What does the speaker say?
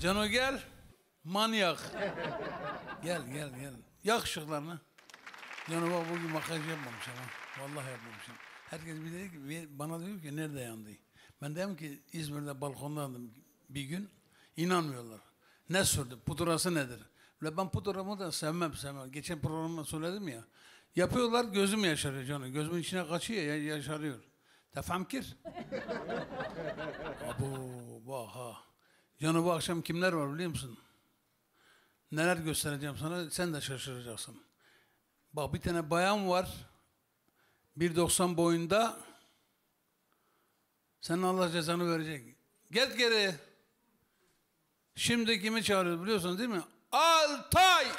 Cano gel. Manyak. gel gel gel. Yak ışıklarını. Cano bak bugün makyaj yapmamış ama. Vallahi yapmamışım. Herkes bir dedi ki bana diyor ki nerede yandı? Ben dedim ki İzmir'de balkondandım bir gün. İnanmıyorlar. Ne sürdü? Pudrası nedir? Ve ben pudramı da sevmem sevmem. Geçen programda söyledim ya. Yapıyorlar gözüm yaşarıyor canım. Gözümün içine kaçıyor ya yaşarıyor. Tefamkir. Yanı bu akşam kimler var biliyor musun? Neler göstereceğim sana sen de şaşıracaksın. Bak bir tane bayan var. 1.90 boyunda. Sen Allah cezanı verecek. Gel geri. Şimdi kimi çağırıyoruz biliyorsun değil mi? Altay!